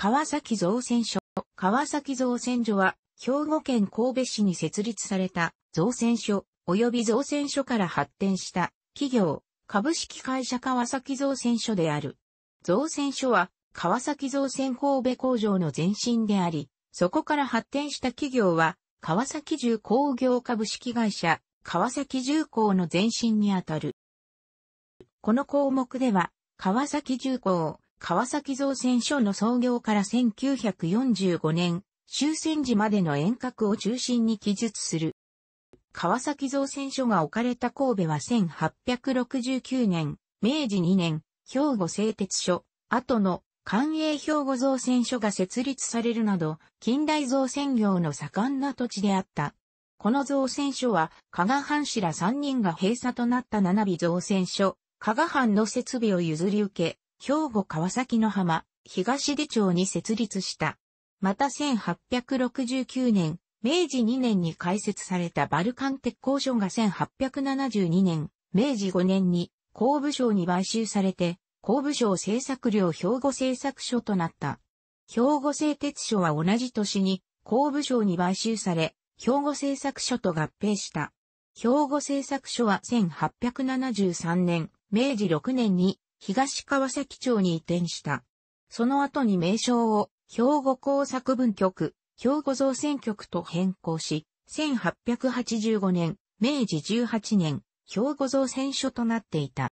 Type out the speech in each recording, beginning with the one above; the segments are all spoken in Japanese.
川崎造船所。川崎造船所は、兵庫県神戸市に設立された造船所、及び造船所から発展した企業、株式会社川崎造船所である。造船所は、川崎造船神戸工場の前身であり、そこから発展した企業は、川崎重工業株式会社、川崎重工の前身にあたる。この項目では、川崎重工、川崎造船所の創業から1945年、終戦時までの遠隔を中心に記述する。川崎造船所が置かれた神戸は1869年、明治2年、兵庫製鉄所、後の官営兵庫造船所が設立されるなど、近代造船業の盛んな土地であった。この造船所は、加賀藩士ら3人が閉鎖となった七尾造船所、加賀藩の設備を譲り受け、兵庫川崎の浜、東出町に設立した。また1869年、明治2年に開設されたバルカン鉄工所が1872年、明治5年に工部省に買収されて、工部省製作料兵庫製作所となった。兵庫製鉄所は同じ年に工部省に買収され、兵庫製作所と合併した。兵庫製作所は1873年、明治6年に東川崎町に移転した。その後に名称を兵庫工作文局、兵庫造船局と変更し、1885年、明治18年、兵庫造船所となっていた。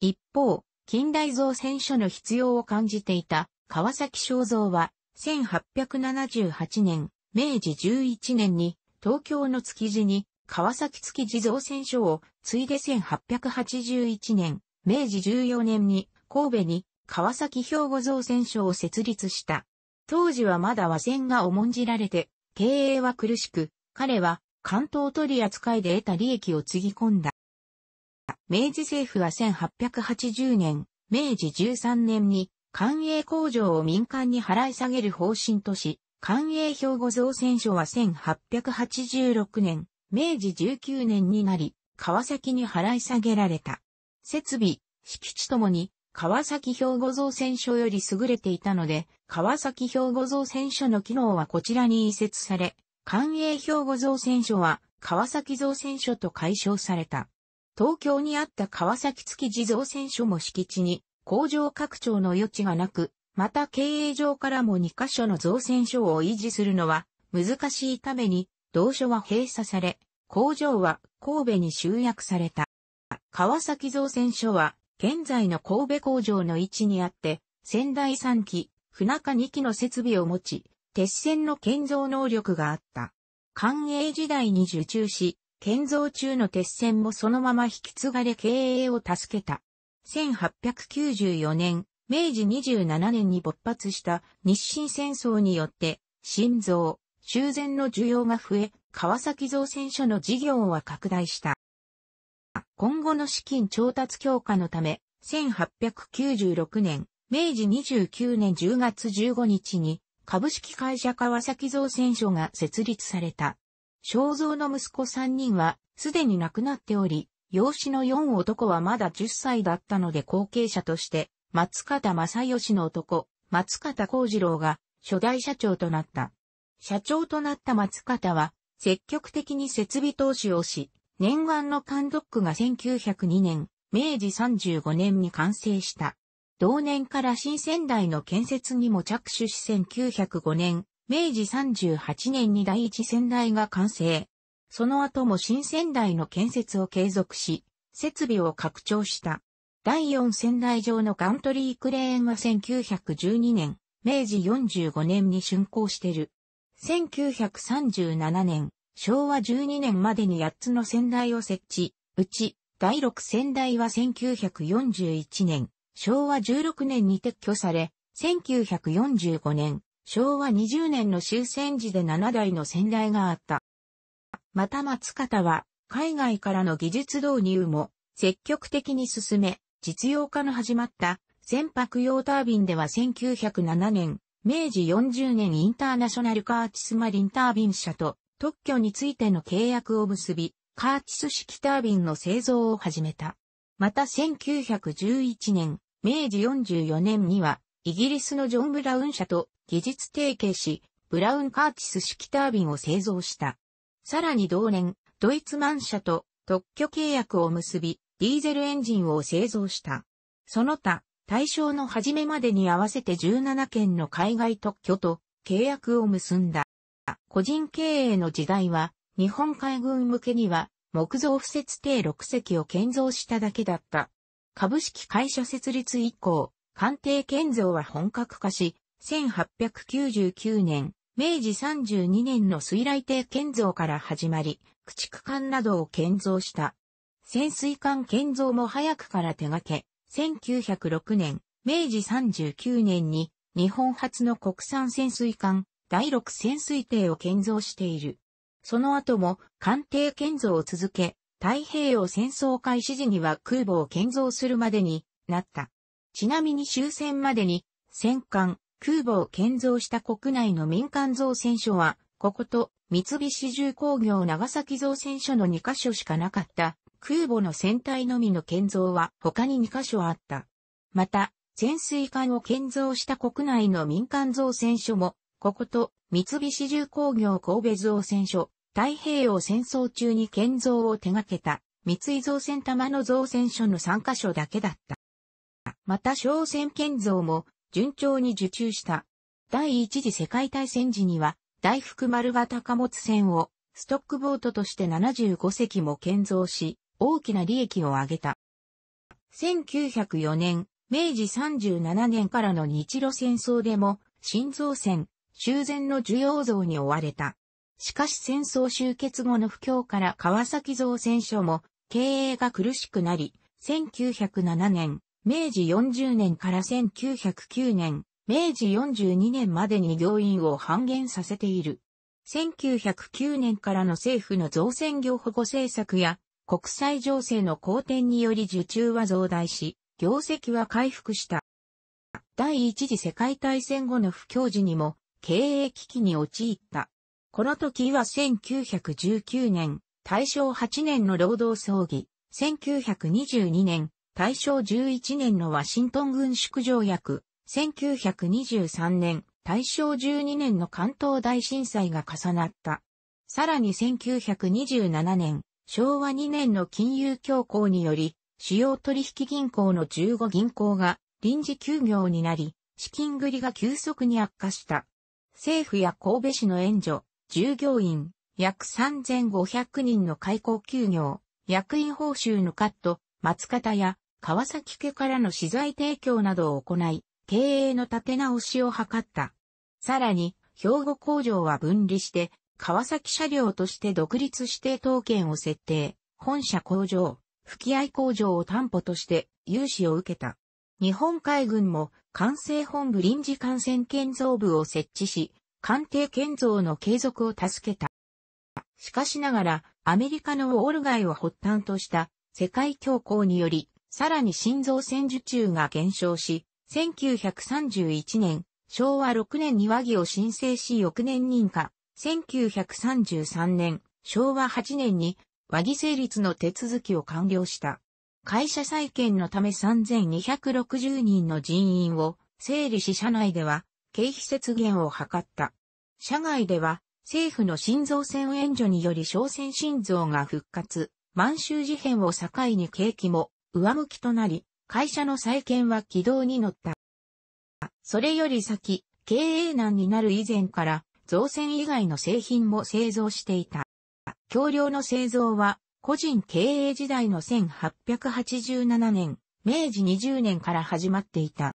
一方、近代造船所の必要を感じていた川崎正造は、1878年、明治11年に東京の築地に川崎築地造船所を継いで1881年、明治14年に神戸に川崎兵庫造船所を設立した。当時はまだ和船が重んじられて、経営は苦しく、彼は関東取り扱いで得た利益をつぎ込んだ。明治政府は1880年、明治13年に官営工場を民間に払い下げる方針とし、官営兵庫造船所は1886年、明治19年になり、川崎に払い下げられた。設備、敷地ともに、川崎兵庫造船所より優れていたので、川崎兵庫造船所の機能はこちらに移設され、官営兵庫造船所は川崎造船所と解消された。東京にあった川崎築地造船所も敷地に工場拡張の余地がなく、また経営上からも2カ所の造船所を維持するのは難しいために、同所は閉鎖され、工場は神戸に集約された。川崎造船所は、現在の神戸工場の位置にあって、仙台3機、船下2機の設備を持ち、鉄線の建造能力があった。官営時代に受注し、建造中の鉄線もそのまま引き継がれ経営を助けた。1894年、明治27年に勃発した日清戦争によって、心臓、修繕の需要が増え、川崎造船所の事業は拡大した。今後の資金調達強化のため、1896年、明治29年10月15日に、株式会社川崎造船所が設立された。肖像の息子3人は、すでに亡くなっており、養子の4男はまだ10歳だったので後継者として、松方正義の男、松方幸次郎が初代社長となった。社長となった松方は、積極的に設備投資をし、念願の監督が1902年、明治35年に完成した。同年から新仙台の建設にも着手し1905年、明治38年に第一仙台が完成。その後も新仙台の建設を継続し、設備を拡張した。第4仙台上のカントリークレーンは1912年、明治45年に竣工してる。1937年、昭和12年までに8つの先代を設置、うち、第6先代は1941年、昭和16年に撤去され、1945年、昭和20年の終戦時で7台の先代があった。また松方は、海外からの技術導入も積極的に進め、実用化の始まった船舶用タービンでは1907年、明治40年インターナショナルカーチスマリンタービン社と特許についての契約を結び、カーチス式タービンの製造を始めた。また1911年、明治44年には、イギリスのジョン・ブラウン社と技術提携し、ブラウン・カーチス式タービンを製造した。さらに同年、ドイツマン社と特許契約を結び、ディーゼルエンジンを製造した。その他、対象の初めまでに合わせて17件の海外特許と契約を結んだ。個人経営の時代は、日本海軍向けには、木造不設定6隻を建造しただけだった。株式会社設立以降、艦艇建造は本格化し、1899年、明治32年の水雷艇建造から始まり、駆逐艦などを建造した。潜水艦建造も早くから手掛け、1906年、明治39年に日本初の国産潜水艦第6潜水艇を建造している。その後も艦艇建造を続け、太平洋戦争開始時には空母を建造するまでになった。ちなみに終戦までに戦艦、空母を建造した国内の民間造船所は、ここと三菱重工業長崎造船所の2カ所しかなかった空母の船体のみの建造は他に2カ所あった。また、潜水艦を建造した国内の民間造船所もここと、三菱重工業神戸造船所、太平洋戦争中に建造を手掛けた、三井造船玉の造船所の3カ所だけだった。また、商船建造も、順調に受注した。第一次世界大戦時には、大福丸型貨物船を、ストックボートとして75隻も建造し、大きな利益を上げた。1904年、明治37年からの日露戦争でも、新造船、修繕の需要増に追われた。しかし戦争終結後の不況から川崎造船所も経営が苦しくなり、1907年、明治40年から1909年、明治42年までに業員を半減させている。1909年からの政府の造船業保護政策や国際情勢の好転により受注は増大し、業績は回復した。第一次世界大戦後の不況時にも経営危機に陥った。この時は1919年、大正8年の労働葬儀、1922年、大正11年のワシントン軍縮条約、1923年、大正12年の関東大震災が重なった。さらに1927年、昭和2年の金融恐慌により、主要取引銀行の15銀行が臨時休業になり、資金繰りが急速に悪化した。政府や神戸市の援助、従業員、約3500人の開校休業、役員報酬のカット、松方や川崎家からの資材提供などを行い、経営の立て直しを図った。さらに、兵庫工場は分離して、川崎車両として独立指定当権を設定、本社工場、吹き合い工場を担保として融資を受けた。日本海軍も管制本部臨時感染建造部を設置し、官邸建造の継続を助けた。しかしながら、アメリカのウォール街を発端とした世界恐慌により、さらに心臓戦受注が減少し、1931年、昭和6年に和議を申請し翌年認可、1933年、昭和8年に和議成立の手続きを完了した。会社再建のため3260人の人員を整理し社内では経費節減を図った。社外では政府の心臓戦援助により商船心臓が復活、満州事変を境に景気も上向きとなり、会社の再建は軌道に乗った。それより先、経営難になる以前から、造船以外の製品も製造していた。橋梁の製造は個人経営時代の1887年、明治20年から始まっていた。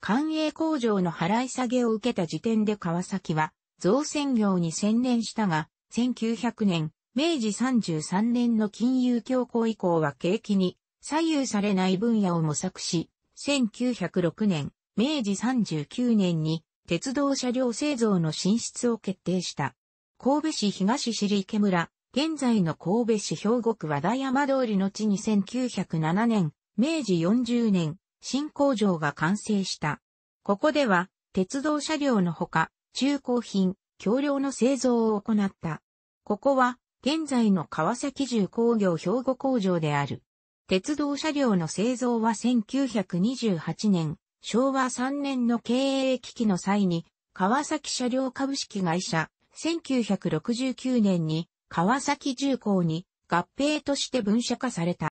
官営工場の払い下げを受けた時点で川崎は造船業に専念したが、1900年、明治33年の金融恐慌以降は景気に左右されない分野を模索し、1906年、明治39年に鉄道車両製造の進出を決定した。神戸市東市池村、現在の神戸市兵庫区和田山通りの地に1907年、明治40年、新工場が完成した。ここでは、鉄道車両のほか、中古品、橋梁の製造を行った。ここは、現在の川崎重工業兵庫工場である。鉄道車両の製造は1928年、昭和3年の経営危機の際に、川崎車両株式会社、1969年に川崎重工に合併として分社化された。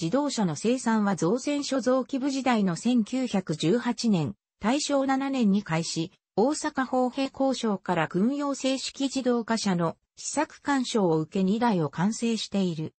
自動車の生産は造船所造機部時代の1918年、大正7年に開始、大阪砲平交渉から軍用正式自動化車の試作干渉を受け2台を完成している。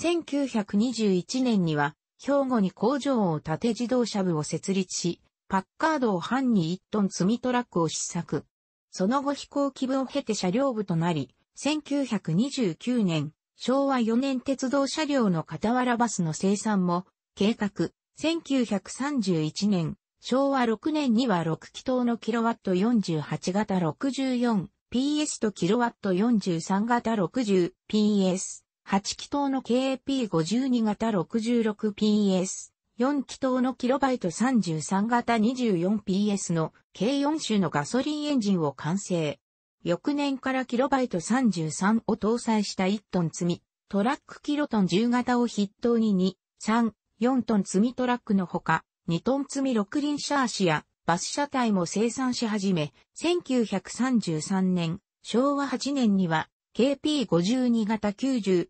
1921年には、兵庫に工場を建て自動車部を設立し、パッカードを半に1トン積みトラックを試作。その後飛行機部を経て車両部となり、1929年、昭和4年鉄道車両の傍らバスの生産も計画。1931年、昭和6年には6気筒のキロワット48型 64PS とキロワット43型 60PS、8気筒の KP52 型 66PS、4気筒のキロバイト33型 24PS の計4種のガソリンエンジンを完成。翌年からキロバイト33を搭載した1トン積み、トラックキロトン10型を筆頭に2、3、4トン積みトラックのほか、2トン積み6輪車足やバス車体も生産し始め、1933年、昭和8年には KP52 型 90PS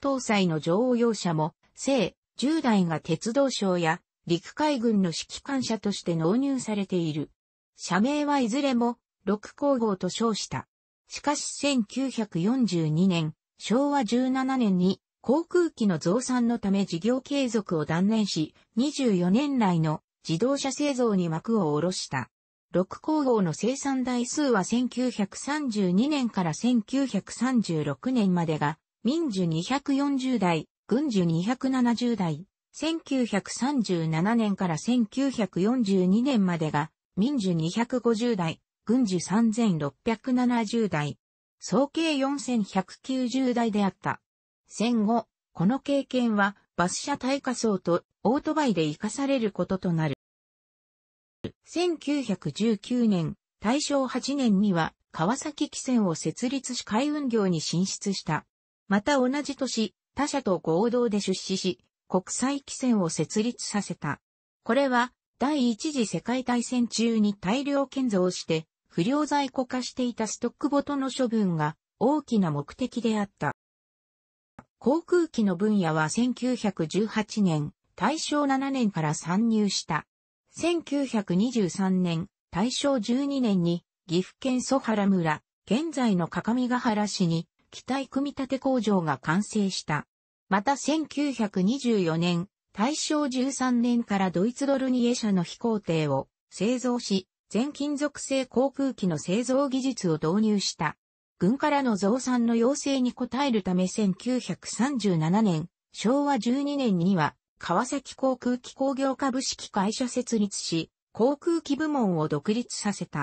搭載の乗用車も、正10台が鉄道省や陸海軍の指揮官車として納入されている。社名はいずれも六工法と称した。しかし1942年、昭和17年に航空機の増産のため事業継続を断念し、24年来の自動車製造に幕を下ろした。六工法の生産台数は1932年から1936年までが、民需240台、軍需270台、1937年から1942年までが、民需250台、軍事3670台、総計4190台であった。戦後、この経験はバス車耐火層とオートバイで活かされることとなる。1919年、大正8年には川崎汽船を設立し海運業に進出した。また同じ年、他社と合同で出資し、国際汽船を設立させた。これは、第一次世界大戦中に大量建造して、不良在庫化していたストックボトの処分が大きな目的であった。航空機の分野は1918年、大正7年から参入した。1923年、大正12年に岐阜県蘇原村、現在の各務原市に機体組み立て工場が完成した。また1924年、大正13年からドイツドルニエ社の飛行艇を製造し、全金属製航空機の製造技術を導入した。軍からの増産の要請に応えるため1937年、昭和12年には、川崎航空機工業株式会社設立し、航空機部門を独立させた。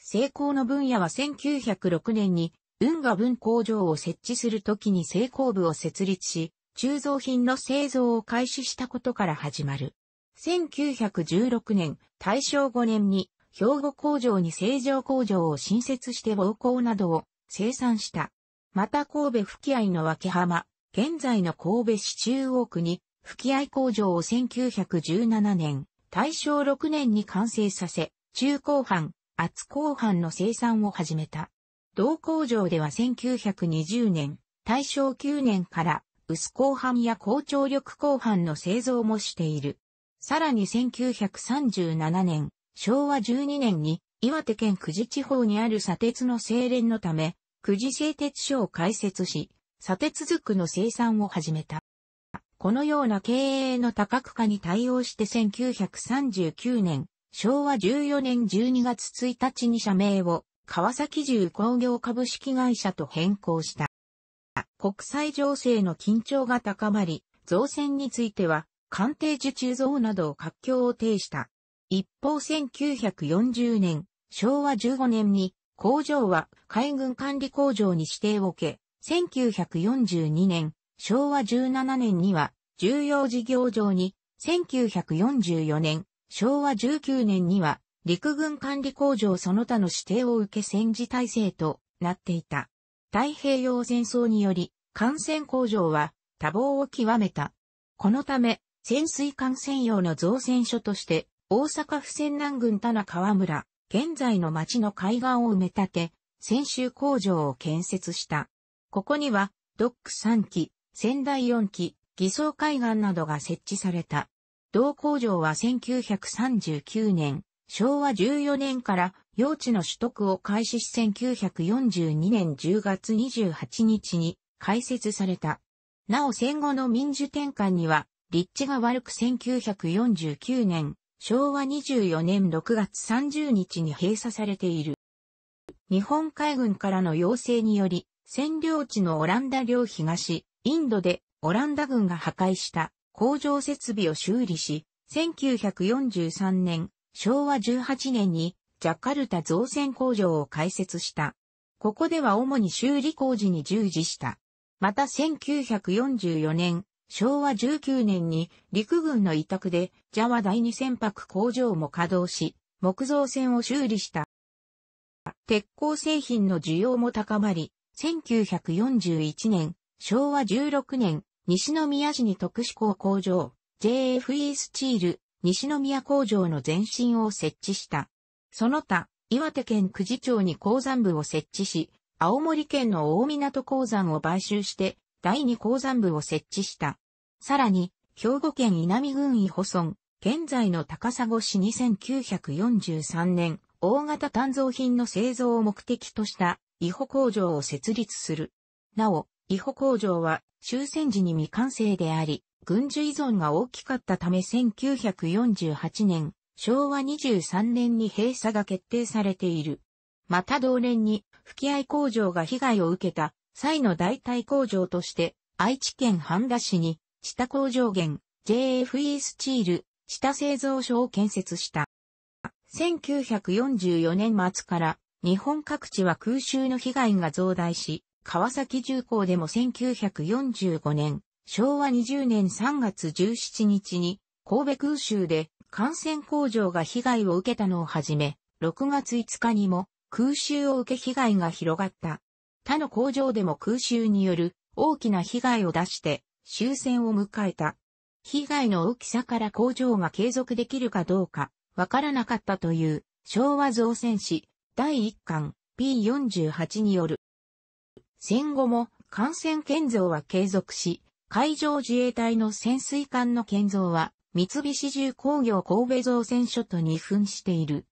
成功の分野は1906年に、運河分工場を設置するときに成功部を設立し、鋳造品の製造を開始したことから始まる。1916年、大正5年に、兵庫工場に製造工場を新設して暴行などを生産した。また神戸吹き合いの脇浜、現在の神戸市中央区に、吹き合い工場を1917年、大正6年に完成させ、中後半、厚後半の生産を始めた。同工場では1920年、大正9年から、薄後半や高張力後半の製造もしている。さらに1937年、昭和12年に岩手県久慈地方にある砂鉄の精錬のため、久慈製鉄所を開設し、砂鉄づくの生産を始めた。このような経営の多角化に対応して1939年、昭和14年12月1日に社名を川崎重工業株式会社と変更した。国際情勢の緊張が高まり、造船については官邸受注像などを活況を呈した。一方1940年、昭和15年に工場は海軍管理工場に指定を受け、1942年、昭和17年には重要事業場に、1944年、昭和19年には陸軍管理工場その他の指定を受け戦時体制となっていた。太平洋戦争により、艦船工場は多忙を極めた。このため、潜水艦専用の造船所として、大阪府仙南郡田中川村、現在の町の海岸を埋め立て、泉州工場を建設した。ここには、ドック3機、仙台4機、偽装海岸などが設置された。同工場は1939年、昭和14年から用地の取得を開始し1942年10月28日に開設された。なお戦後の民主転換には立地が悪く1949年、昭和24年6月30日に閉鎖されている。日本海軍からの要請により、占領地のオランダ領東、インドでオランダ軍が破壊した工場設備を修理し、1943年、昭和18年にジャカルタ造船工場を開設した。ここでは主に修理工事に従事した。また1944年、昭和19年に陸軍の委託でジャワ第二船舶工場も稼働し、木造船を修理した。鉄鋼製品の需要も高まり、1941年、昭和16年、西宮市に特殊鋼工場、JFE スチール、西宮工場の前身を設置した。その他、岩手県久慈町に鉱山部を設置し、青森県の大港鉱山を買収して、第二鉱山部を設置した。さらに、兵庫県稲美郡伊保村、現在の高砂市2 9 4 3年、大型鍛造品の製造を目的とした伊保工場を設立する。なお、伊保工場は終戦時に未完成であり、軍需依存が大きかったため1948年、昭和23年に閉鎖が決定されている。また同年に、吹合工場が被害を受けた際の代替工場として、愛知県半田市に下工場源、JFE スチール、下製造所を建設した。1944年末から日本各地は空襲の被害が増大し、川崎重工でも1945年、昭和20年3月17日に神戸空襲で感染工場が被害を受けたのをはじめ、6月5日にも空襲を受け被害が広がった。他の工場でも空襲による大きな被害を出して終戦を迎えた。被害の大きさから工場が継続できるかどうか、わからなかったという、昭和造船史、第1巻、P48 による。戦後も、艦船建造は継続し、海上自衛隊の潜水艦の建造は、三菱重工業神戸造船所と二分している。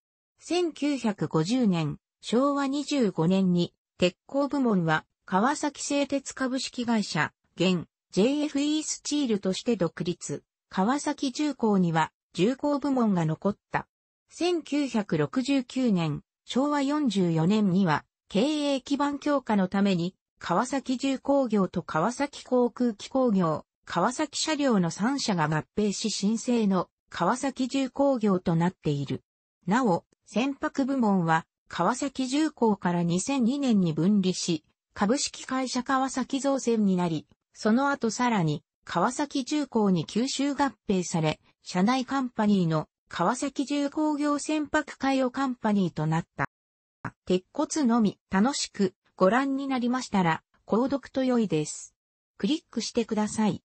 1950年、昭和25年に、鉄鋼部門は、川崎製鉄株式会社、現、JFE スチールとして独立、川崎重工には重工部門が残った。1969年、昭和44年には経営基盤強化のために川崎重工業と川崎航空機工業、川崎車両の3社が合併し申請の川崎重工業となっている。なお、船舶部門は川崎重工から2002年に分離し、株式会社川崎造船になり、その後さらに、川崎重工に吸収合併され、社内カンパニーの川崎重工業船舶海洋カンパニーとなった。鉄骨のみ楽しくご覧になりましたら、購読と良いです。クリックしてください。